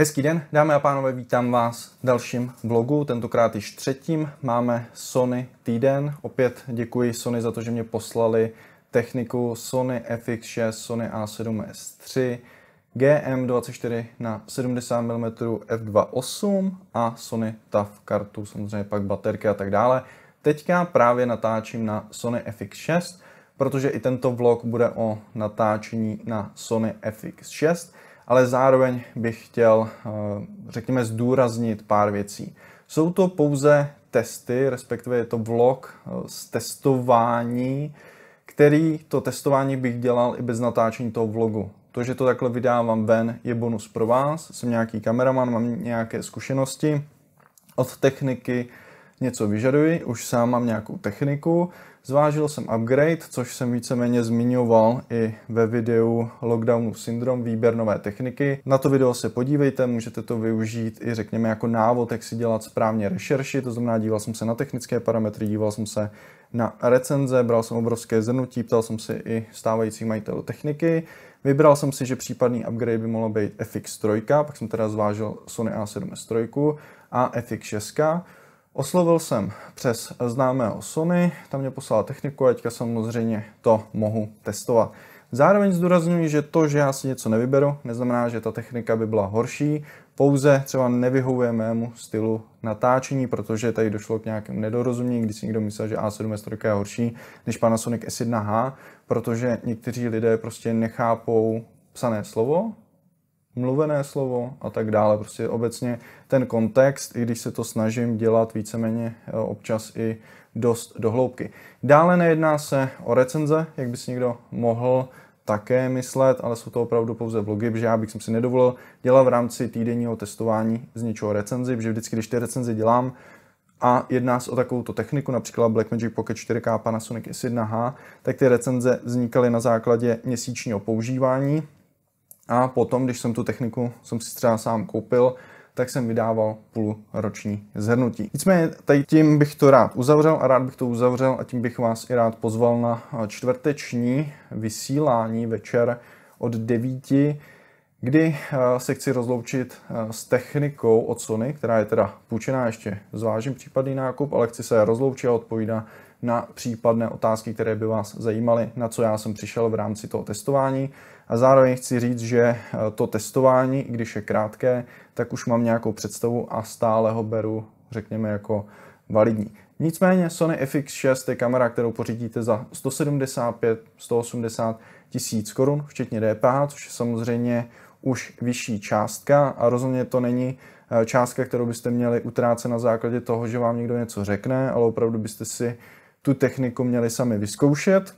Hezký den, dámy a pánové, vítám vás v dalším vlogu, tentokrát již třetím. Máme Sony týden, opět děkuji Sony za to, že mě poslali techniku Sony FX6, Sony A7S 3, GM24 na 70 mm f2.8 a Sony TAF kartu, samozřejmě pak baterky a tak dále. Teďka právě natáčím na Sony FX6, protože i tento vlog bude o natáčení na Sony FX6 ale zároveň bych chtěl, eh, řekněme, zdůraznit pár věcí. Jsou to pouze testy, respektive je to vlog eh, z testování, který to testování bych dělal i bez natáčení toho vlogu. To, že to takhle vydávám ven, je bonus pro vás. Jsem nějaký kameraman, mám nějaké zkušenosti od techniky, něco vyžaduji, už sám mám nějakou techniku, Zvážil jsem upgrade, což jsem víceméně zmiňoval i ve videu Lockdownu syndrom, výběr nové techniky. Na to video se podívejte, můžete to využít i řekněme jako návod, jak si dělat správně rešerši, to znamená díval jsem se na technické parametry, díval jsem se na recenze, bral jsem obrovské zrnutí, ptal jsem se i stávajících majitelů techniky, Vybral jsem si, že případný upgrade by mohlo být FX3, pak jsem teda zvážil Sony A7S3 a FX6. Oslovil jsem přes známého Sony, tam mě poslala techniku a teďka samozřejmě to mohu testovat. Zároveň zdůraznuju, že to, že já si něco nevyberu, neznamená, že ta technika by byla horší, pouze třeba nevyhovuje mému stylu natáčení, protože tady došlo k nějakému nedorozumění, když si někdo myslel, že A7S3 je horší než Panasonic S1H, protože někteří lidé prostě nechápou psané slovo, mluvené slovo a tak dále. Prostě obecně ten kontext, i když se to snažím dělat víceméně eh, občas i dost dohloubky. Dále nejedná se o recenze, jak by si někdo mohl také myslet, ale jsou to opravdu pouze vlogy, protože já bych si nedovolil dělat v rámci týdenního testování z něčeho recenzi, protože vždycky, když ty recenze dělám, a jedná se o takovou techniku, například Blackmagic Pocket 4K Panasonic S1H, tak ty recenze vznikaly na základě měsíčního používání a potom, když jsem tu techniku jsem si třeba sám koupil, tak jsem vydával půlroční zhrnutí. Nicméně tady tím bych to rád uzavřel a rád bych to uzavřel a tím bych vás i rád pozval na čtvrteční vysílání večer od 9 kdy eh, se chci rozloučit eh, s technikou od Sony, která je teda půjčená, ještě zvážím případný nákup, ale chci se rozloučit a odpovídat na případné otázky, které by vás zajímaly, na co já jsem přišel v rámci toho testování. A zároveň chci říct, že eh, to testování, když je krátké, tak už mám nějakou představu a stále ho beru, řekněme, jako validní. Nicméně Sony FX6 je kamera, kterou pořídíte za 175, 180 tisíc korun, včetně DPH, což je samozřejmě už vyšší částka a rozhodně to není eh, částka, kterou byste měli utrácet na základě toho, že vám někdo něco řekne, ale opravdu byste si tu techniku měli sami vyzkoušet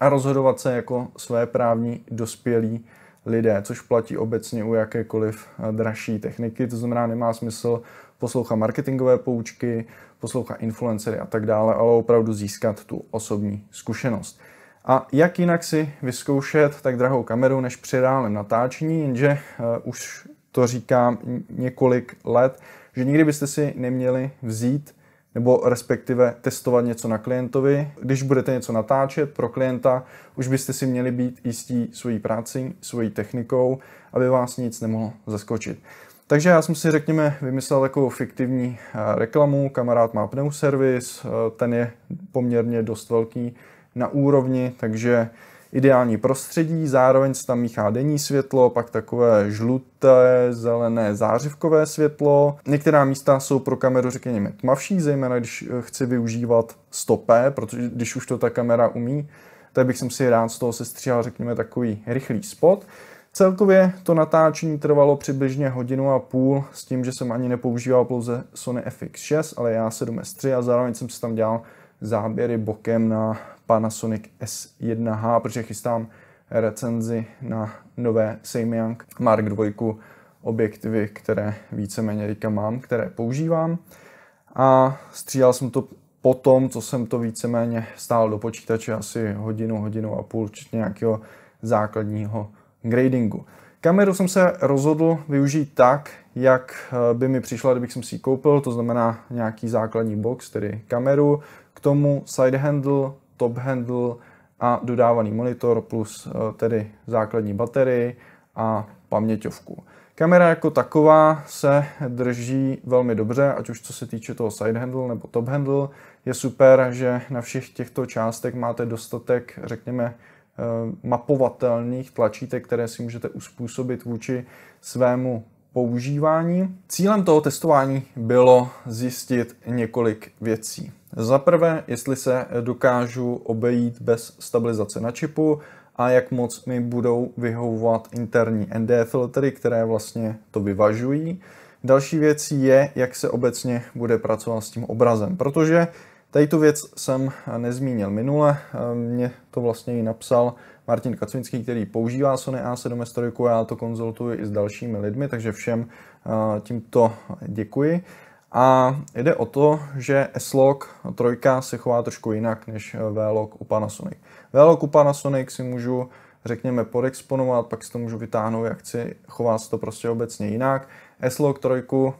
a rozhodovat se jako své právní dospělí lidé, což platí obecně u jakékoliv eh, dražší techniky. To znamená, nemá smysl poslouchat marketingové poučky, poslouchat influencery a tak dále, ale opravdu získat tu osobní zkušenost. A jak jinak si vyzkoušet tak drahou kameru než při reálném natáčení, jenže uh, už to říkám několik let, že nikdy byste si neměli vzít nebo respektive testovat něco na klientovi. Když budete něco natáčet pro klienta, už byste si měli být jistí svojí práci, svojí technikou, aby vás nic nemohlo zaskočit. Takže já jsem si, řekněme, vymyslel takovou fiktivní eh, reklamu. Kamarád má pneuservis, eh, ten je poměrně dost velký na úrovni, takže ideální prostředí, zároveň se tam míchá denní světlo, pak takové žluté, zelené zářivkové světlo. Některá místa jsou pro kameru řekněme tmavší, zejména když eh, chci využívat stopé, protože když už to ta kamera umí, tak bych jsem si rád z toho sestříhal řekněme takový rychlý spot. Celkově to natáčení trvalo přibližně hodinu a půl s tím, že jsem ani nepoužíval pouze Sony FX6, ale já 7S3 a zároveň jsem si tam dělal záběry bokem na Panasonic S1H, protože chystám recenzi na nové Seimyang Mark II objektivy, které víceméně teďka mám, které používám. A stříhal jsem to po tom, co jsem to víceméně stál do počítače asi hodinu, hodinu a půl, včetně nějakého základního gradingu. Kameru jsem se rozhodl využít tak, jak eh, by mi přišla, kdybych jsem si ji koupil, to znamená nějaký základní box, tedy kameru, k tomu side handle, top handle a dodávaný monitor plus eh, tedy základní baterii a paměťovku. Kamera jako taková se drží velmi dobře, ať už co se týče toho side handle nebo top handle. Je super, že na všech těchto částech máte dostatek, řekněme, eh, mapovatelných tlačítek, které si můžete uspůsobit vůči svému používání. Cílem toho testování bylo zjistit několik věcí. Za prvé, jestli se dokážu obejít bez stabilizace na čipu a jak moc mi budou vyhovovat interní ND filtry, které vlastně to vyvažují. Další věcí je, jak se obecně bude pracovat s tím obrazem, protože tady tu věc jsem nezmínil minule, eh, mě to vlastně i napsal Martin Kacuňský, který používá Sony A7 S3, já to konzultuji i s dalšími lidmi, takže všem eh, tímto děkuji. A jde o to, že S-Log 3 se chová trošku jinak než eh, V-Log u Panasonic. V-Log u Panasonic si můžu, řekněme, podexponovat, pak si to můžu vytáhnout, jak chci, chová se to prostě obecně jinak. S-Log 3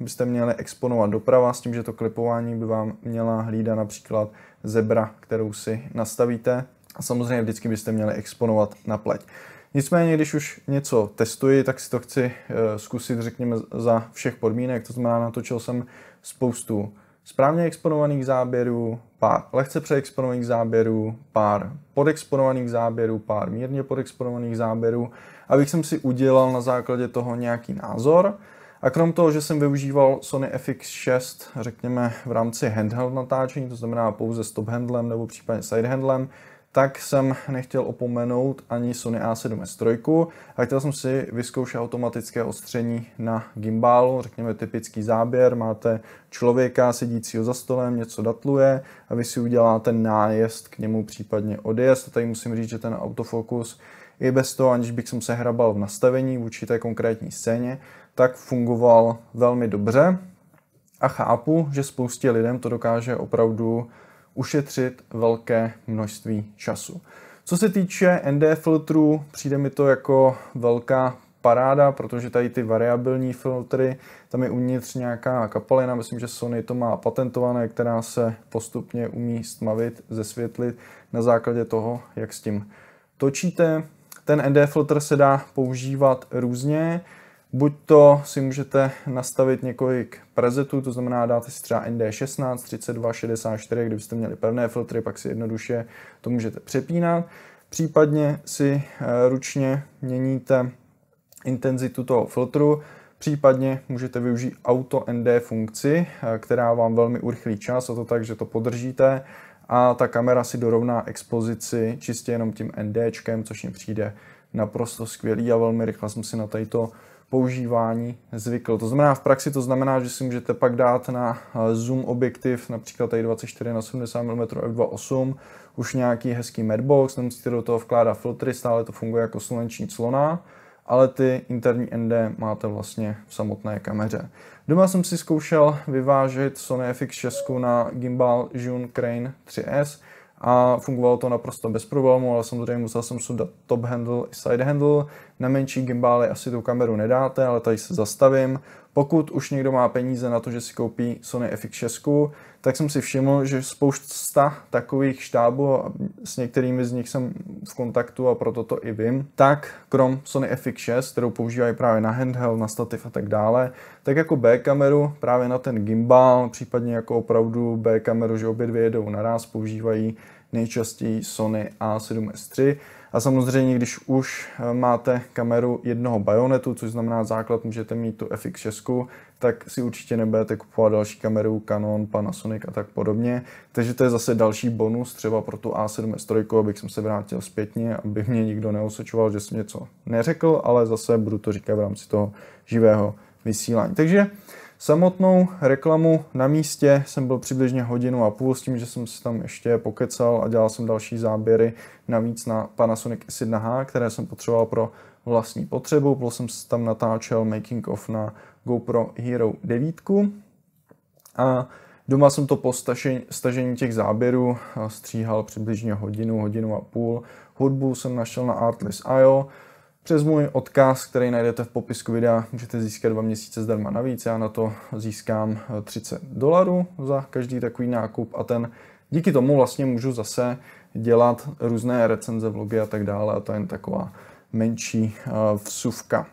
byste měli exponovat doprava s tím, že to klipování by vám měla hlídat například zebra, kterou si nastavíte a samozřejmě vždycky byste měli exponovat na pleť. Nicméně, když už něco testuji, tak si to chci eh, zkusit, řekněme, za všech podmínek. To znamená, natočil jsem spoustu správně exponovaných záběrů, pár lehce přeexponovaných záběrů, pár podexponovaných záběrů, pár mírně podexponovaných záběrů, abych jsem si udělal na základě toho nějaký názor. A krom toho, že jsem využíval Sony FX6, řekněme, v rámci handheld natáčení, to znamená pouze stop handlem nebo případně side handlem, tak jsem nechtěl opomenout ani Sony A7S3 a chtěl jsem si vyzkoušet automatické ostření na gimbalu, řekněme typický záběr, máte člověka sedícího za stolem, něco datluje a vy si uděláte nájezd k němu, případně odjezd. A tady musím říct, že ten autofokus i bez toho, aniž bych jsem se hrabal v nastavení v určité konkrétní scéně, tak fungoval velmi dobře a chápu, že spoustě lidem to dokáže opravdu ušetřit velké množství času. Co se týče ND filtrů, přijde mi to jako velká paráda, protože tady ty variabilní filtry, tam je uvnitř nějaká kapalina, myslím, že Sony to má patentované, která se postupně umí stmavit, zesvětlit na základě toho, jak s tím točíte. Ten ND filtr se dá používat různě. Buď to si můžete nastavit několik prezetů, to znamená dáte si třeba ND16, 32, 64, kdybyste měli pevné filtry, pak si jednoduše to můžete přepínat. Případně si eh, ručně měníte intenzitu toho filtru, případně můžete využít auto ND funkci, eh, která vám velmi urychlí čas, a to tak, že to podržíte a ta kamera si dorovná expozici čistě jenom tím ND, což mi přijde naprosto skvělý a velmi rychle jsem si na této používání zvykl. To znamená, v praxi to znamená, že si můžete pak dát na eh, zoom objektiv, například tady 24 na 70 mm f2.8, už nějaký hezký medbox, nemusíte do toho vkládat filtry, stále to funguje jako sluneční clona, ale ty interní ND máte vlastně v samotné kameře. Doma jsem si zkoušel vyvážit Sony FX6 na gimbal June Crane 3S, a fungovalo to naprosto bez problémů. ale samozřejmě musel jsem sundat top handle i side handle. Na menší gimbály asi tu kameru nedáte, ale tady se zastavím. Pokud už někdo má peníze na to, že si koupí Sony FX6, tak jsem si všiml, že spousta takových štábů, a s některými z nich jsem v kontaktu a proto to i vím, tak krom Sony FX6, kterou používají právě na handheld, na stativ a tak dále, tak jako B kameru právě na ten gimbal, případně jako opravdu B kameru, že obě dvě jedou naraz, používají nejčastěji Sony A7S3. A samozřejmě, když už eh, máte kameru jednoho bajonetu, což znamená základ, můžete mít tu FX6, tak si určitě nebudete kupovat další kameru, Canon, Panasonic a tak podobně. Takže to je zase další bonus třeba pro tu A7S3, abych se vrátil zpětně, aby mě nikdo neosočoval, že jsem něco neřekl, ale zase budu to říkat v rámci toho živého vysílání. Takže Samotnou reklamu na místě jsem byl přibližně hodinu a půl s tím, že jsem si tam ještě pokecal a dělal jsem další záběry navíc na Panasonic S1H, které jsem potřeboval pro vlastní potřebu, plus jsem si tam natáčel making of na GoPro Hero 9 a Doma jsem to po stažení, stažení těch záběrů eh, stříhal přibližně hodinu, hodinu a půl. Hudbu jsem našel na Artlist.io, přes můj odkaz, který najdete v popisku videa, můžete získat dva měsíce zdarma navíc. Já na to získám 30 eh, dolarů za každý takový nákup a ten díky tomu vlastně můžu zase dělat různé recenze, vlogy a tak dále a to je jen taková menší eh, vsuvka.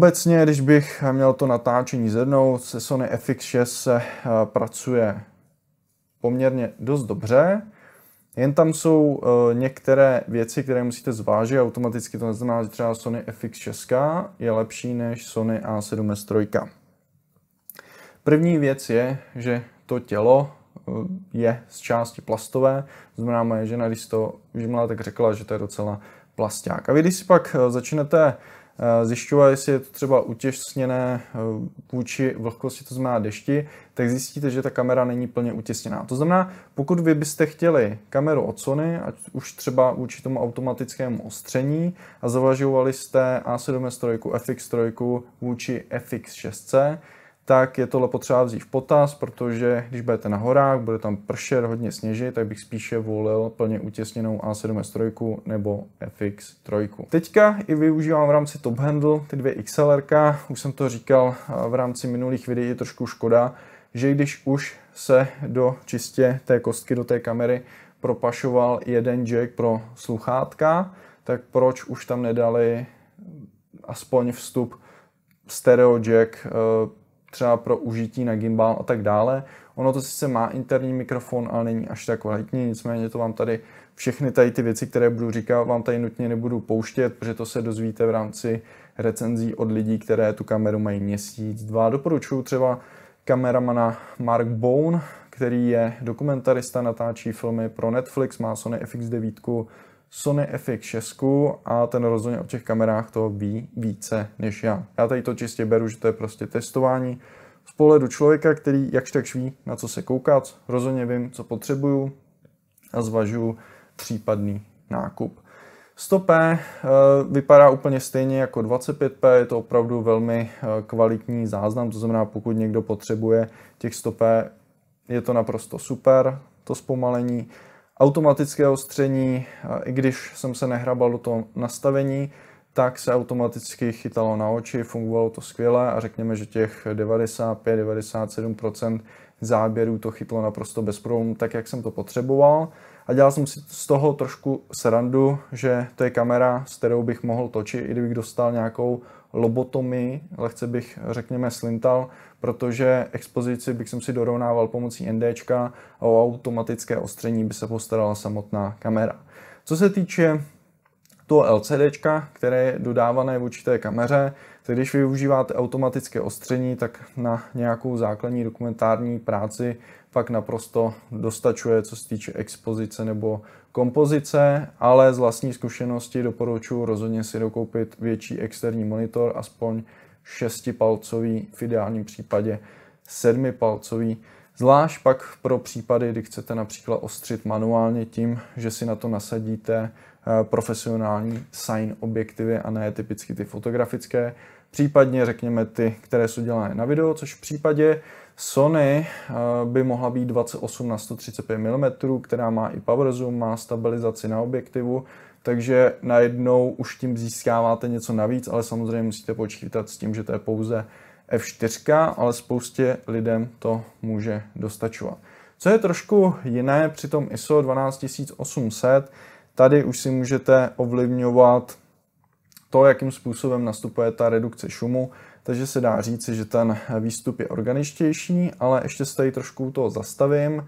Obecně, když bych měl to natáčení zhrnout, se Sony FX6 se eh, pracuje poměrně dost dobře. Jen tam jsou eh, některé věci, které musíte zvážit. Automaticky to neznamená, že třeba Sony FX6 je lepší než Sony A7S3. První věc je, že to tělo eh, je z části plastové. Znamená, moje žena, když to žimla, tak řekla, že to je docela plasták. A vy, když si pak začnete Eh, zjišťoval, jestli je to třeba utěsněné eh, vůči vlhkosti, to znamená dešti, tak zjistíte, že ta kamera není plně utěsněná. To znamená, pokud vy byste chtěli kameru od Sony, ať už třeba vůči tomu automatickému ostření a zavažovali jste A7S3, FX3 vůči FX6, c tak je tohle potřeba vzít v potaz, protože když budete na horách, bude tam pršet, hodně sněžit, tak bych spíše volil plně utěsněnou A7S3 nebo FX3. Teďka i využívám v rámci Top Handle ty dvě XLR, už jsem to říkal v rámci minulých videí, je trošku škoda, že když už se do čistě té kostky, do té kamery propašoval jeden jack pro sluchátka, tak proč už tam nedali aspoň vstup stereo jack eh, třeba pro užití na gimbal a tak dále. Ono to sice má interní mikrofon, ale není až tak kvalitní, nicméně to vám tady všechny tady ty věci, které budu říkat, vám tady nutně nebudu pouštět, protože to se dozvíte v rámci recenzí od lidí, které tu kameru mají měsíc, dva. Doporučuji třeba kameramana Mark Bone, který je dokumentarista, natáčí filmy pro Netflix, má Sony FX9, Sony FX6 a ten rozhodně o těch kamerách to ví více než já. Já tady to čistě beru, že to je prostě testování z pohledu člověka, který jakž tak ví, na co se koukat, rozhodně vím, co potřebuju a zvažuju případný nákup. 100p eh, vypadá úplně stejně jako 25p, je to opravdu velmi eh, kvalitní záznam, to znamená, pokud někdo potřebuje těch 100p, je to naprosto super, to zpomalení automatické ostření, i když jsem se nehrabal do toho nastavení, tak se automaticky chytalo na oči, fungovalo to skvěle a řekněme, že těch 95-97% záběrů to chytlo naprosto bez problémů, tak jak jsem to potřeboval. A dělal jsem si z toho trošku srandu, že to je kamera, s kterou bych mohl točit, i kdybych dostal nějakou lobotomii, lehce bych, řekněme, slintal, protože expozici bych jsem si dorovnával pomocí NDčka a o automatické ostření by se postarala samotná kamera. Co se týče toho LCD, které je dodávané v té kameře, tak když využíváte automatické ostření, tak na nějakou základní dokumentární práci fakt naprosto dostačuje, co se týče expozice nebo kompozice, ale z vlastní zkušenosti doporučuji rozhodně si dokoupit větší externí monitor, aspoň šestipalcový, v ideálním případě sedmipalcový. Zvlášť pak pro případy, kdy chcete například ostřit manuálně tím, že si na to nasadíte eh, profesionální sign objektivy a ne typicky ty fotografické, případně řekněme ty, které jsou dělané na video, což v případě Sony eh, by mohla být 28 na 135 mm, která má i power zoom, má stabilizaci na objektivu, takže najednou už tím získáváte něco navíc, ale samozřejmě musíte počítat s tím, že to je pouze F4, ale spoustě lidem to může dostačovat. Co je trošku jiné při tom ISO 12800, tady už si můžete ovlivňovat to, jakým způsobem nastupuje ta redukce šumu, takže se dá říci, že ten výstup je organičtější, ale ještě se tady trošku toho zastavím.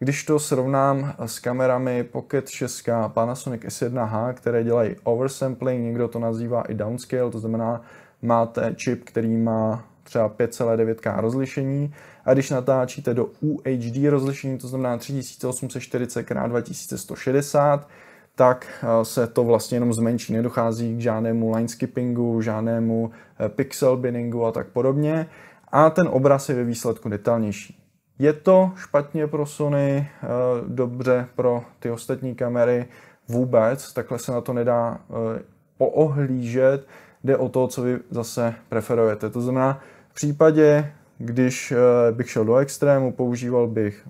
Když to srovnám eh, s kamerami Pocket 6 Panasonic S1H, které dělají oversampling, někdo to nazývá i downscale, to znamená, máte chip, který má třeba 5,9K rozlišení a když natáčíte do UHD rozlišení, to znamená 3840x2160, tak eh, se to vlastně jenom zmenší, nedochází k žádnému line skippingu, žádnému eh, pixel binningu a tak podobně a ten obraz je ve výsledku detailnější. Je to špatně pro Sony, eh, dobře pro ty ostatní kamery vůbec, takhle se na to nedá eh, poohlížet, jde o to, co vy zase preferujete. To znamená, v případě, když eh, bych šel do extrému, používal bych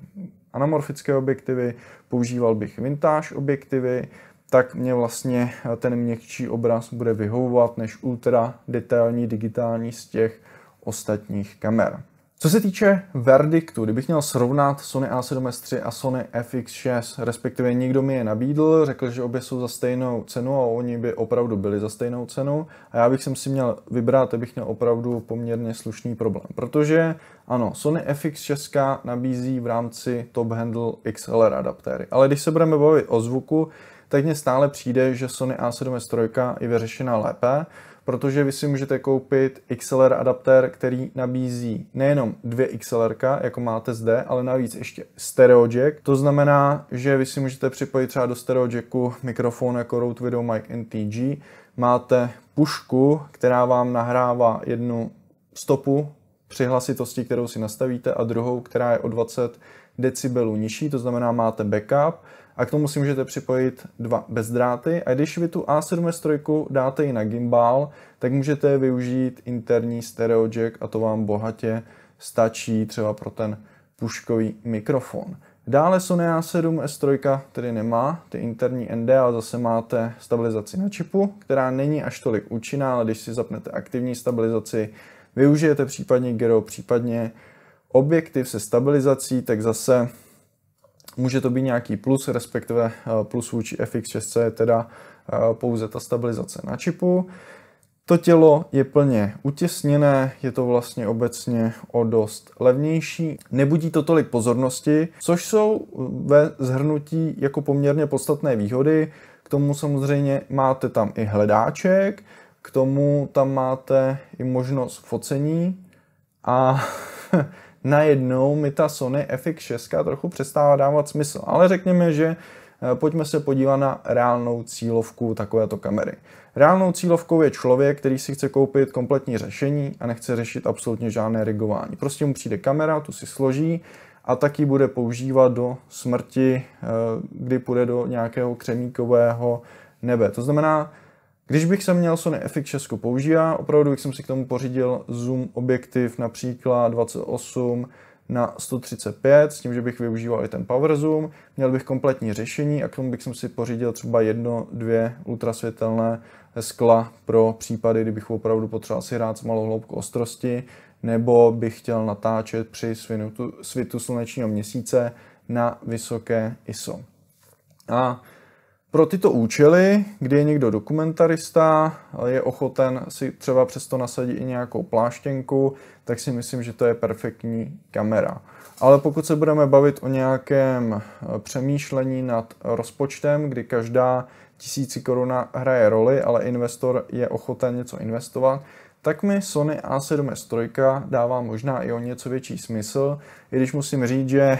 anamorfické objektivy, používal bych vintage objektivy, tak mě vlastně ten měkčí obraz bude vyhovovat než ultra detailní digitální z těch ostatních kamer. Co se týče verdiktu, kdybych měl srovnat Sony A7S3 a Sony FX6, respektive někdo mi je nabídl, řekl, že obě jsou za stejnou cenu a oni by opravdu byli za stejnou cenu a já bych si měl vybrat, abych měl opravdu poměrně slušný problém, protože ano, Sony FX6 nabízí v rámci Top Handle XLR adaptéry, ale když se budeme bavit o zvuku, tak mně stále přijde, že Sony A7S3 je vyřešena lépe, protože vy si můžete koupit XLR adaptér, který nabízí nejenom dvě XLR, jako máte zde, ale navíc ještě stereo jack. To znamená, že vy si můžete připojit třeba do stereo jacku mikrofon jako Rode VideoMic NTG, máte pušku, která vám nahrává jednu stopu při hlasitosti, kterou si nastavíte a druhou, která je o 20 decibelů nižší, to znamená máte backup a k tomu si můžete připojit dva bezdráty a když vy tu A73 dáte i na gimbal, tak můžete využít interní stereo jack a to vám bohatě stačí třeba pro ten puškový mikrofon. Dále Sony A7 S3 tedy nemá ty interní ND, ale zase máte stabilizaci na čipu, která není až tolik účinná, ale když si zapnete aktivní stabilizaci, využijete případně gyro, případně objektiv se stabilizací, tak zase Může to být nějaký plus, respektive eh, plus vůči FX6 je teda eh, pouze ta stabilizace na čipu. To tělo je plně utěsněné, je to vlastně obecně o dost levnější, nebudí to tolik pozornosti, což jsou eh, ve zhrnutí jako poměrně podstatné výhody. K tomu samozřejmě máte tam i hledáček, k tomu tam máte i možnost focení a najednou mi ta Sony FX6 trochu přestává dávat smysl. Ale řekněme, že eh, pojďme se podívat na reálnou cílovku takovéto kamery. Reálnou cílovkou je člověk, který si chce koupit kompletní řešení a nechce řešit absolutně žádné rigování. Prostě mu přijde kamera, tu si složí a taky bude používat do smrti, eh, kdy půjde do nějakého křemíkového nebe. To znamená, když bych se měl Sony FX6 používá, opravdu bych jsem si k tomu pořídil zoom objektiv například 28 na 135, s tím, že bych využíval i ten power zoom, měl bych kompletní řešení a k tomu bych si pořídil třeba jedno, dvě ultrasvětelné skla pro případy, kdybych opravdu potřeboval si hrát s malou hloubkou ostrosti, nebo bych chtěl natáčet při svitu, svitu slunečního měsíce na vysoké ISO. A pro tyto účely, kdy je někdo dokumentarista, je ochoten si třeba přesto nasadit i nějakou pláštěnku, tak si myslím, že to je perfektní kamera. Ale pokud se budeme bavit o nějakém eh, přemýšlení nad rozpočtem, kdy každá tisíci koruna hraje roli, ale investor je ochoten něco investovat, tak mi Sony A7S3 dává možná i o něco větší smysl, i když musím říct, že eh,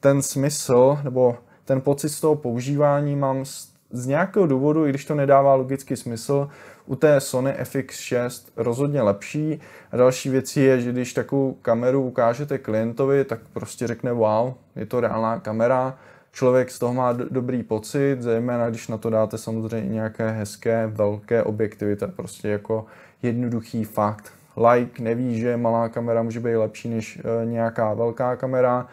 ten smysl nebo ten pocit z toho používání mám z nějakého důvodu, i když to nedává logický smysl, u té Sony FX6 rozhodně lepší. A další věcí je, že když takovou kameru ukážete klientovi, tak prostě řekne wow, je to reálná kamera, člověk z toho má dobrý pocit, zejména když na to dáte samozřejmě nějaké hezké, velké objektivy, to je prostě jako jednoduchý fakt. Like neví, že malá kamera může být lepší než eh, nějaká velká kamera,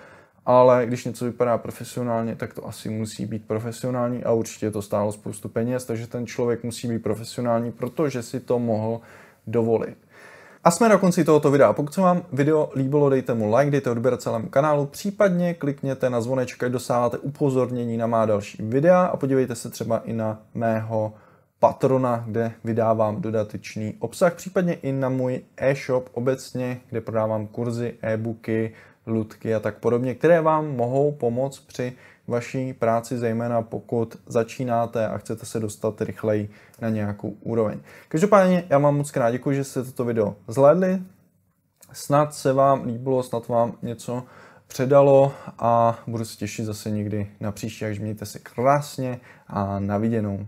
ale když něco vypadá profesionálně, tak to asi musí být profesionální a určitě to stálo spoustu peněz, takže ten člověk musí být profesionální, protože si to mohl dovolit. A jsme na konci tohoto videa. Pokud se vám video líbilo, dejte mu like, dejte odběr celému kanálu, případně klikněte na zvoneček, ať dosáváte upozornění na má další videa a podívejte se třeba i na mého patrona, kde vydávám dodatečný obsah, případně i na můj e-shop obecně, kde prodávám kurzy, e-booky, lutky a tak podobně, které vám mohou pomoct při vaší práci, zejména pokud začínáte a chcete se dostat rychleji na nějakou úroveň. Každopádně já vám moc krát děkuji, že jste toto video zhlédli. Snad se vám líbilo, snad vám něco předalo a budu se těšit zase někdy na příště, takže mějte se krásně a naviděnou.